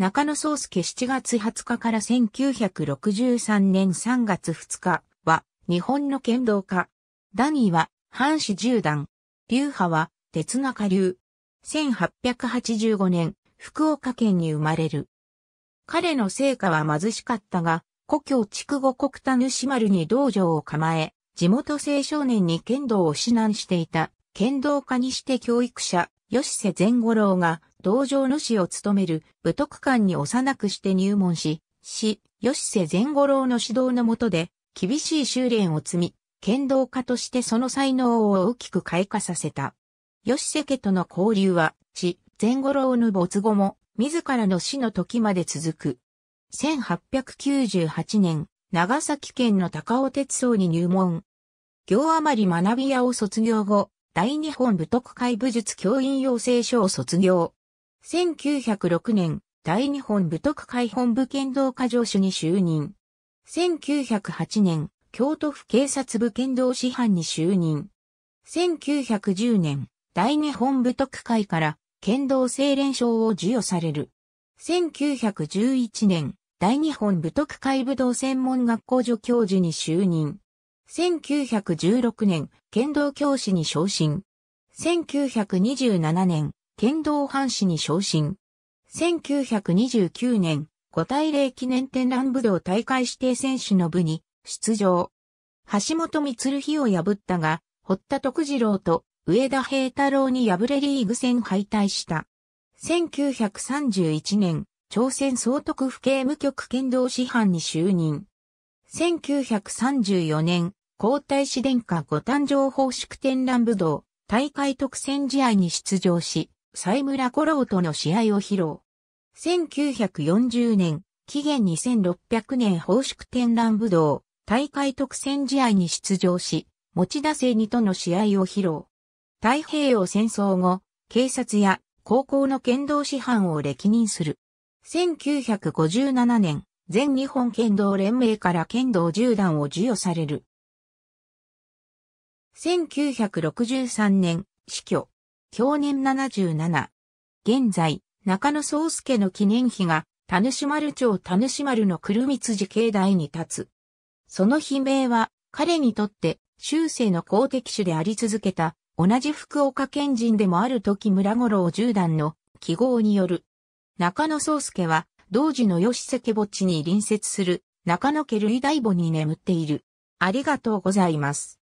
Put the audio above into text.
中野宗介7月20日から1963年3月2日は日本の剣道家。ダニーは藩士十段。流派は鉄中流。1885年、福岡県に生まれる。彼の成果は貧しかったが、故郷筑後国田主丸に道場を構え、地元青少年に剣道を指南していた、剣道家にして教育者、吉瀬善五郎が道場主を務める武徳館に幼くして入門し、し、吉瀬善五郎の指導のもとで、厳しい修練を積み、剣道家としてその才能を大きく開花させた。吉瀬家との交流は、し、善五郎の没後も、自らの死の時まで続く。1898年、長崎県の高尾鉄道に入門。行余り学び屋を卒業後、大日本武徳会武術教員養成所を卒業。1906年、大日本武徳会本部剣道課上主に就任。1908年、京都府警察部剣道師範に就任。1910年、大日本武徳会から剣道精錬賞を授与される。1911年、大日本武徳会武道専門学校助教授に就任。1916年、剣道教師に昇進。1927年、剣道藩士に昇進。1929年、五大霊記念展覧武道大会指定選手の部に出場。橋本光日を破ったが、堀田徳次郎と上田平太郎に敗れリーグ戦敗退した。1931年、朝鮮総督府警務局剣道師範に就任。1934年、皇太子殿下ご誕生奉祝天覧武道、大会特選試合に出場し、西村五郎との試合を披露。1940年、紀元2600年奉祝天覧武道、大会特選試合に出場し、持田生にとの試合を披露。太平洋戦争後、警察や高校の剣道師範を歴任する。1957年、全日本剣道連盟から剣道10段を授与される。1963年、死去。享年77。現在、中野宗介の記念碑が、田主丸町田主丸の久留光寺境内に立つ。その悲鳴は、彼にとって、終生の公的主であり続けた、同じ福岡県人でもある時村五郎十段の記号による。中野宗介は、同時の吉瀬墓地に隣接する中野家類大墓に眠っている。ありがとうございます。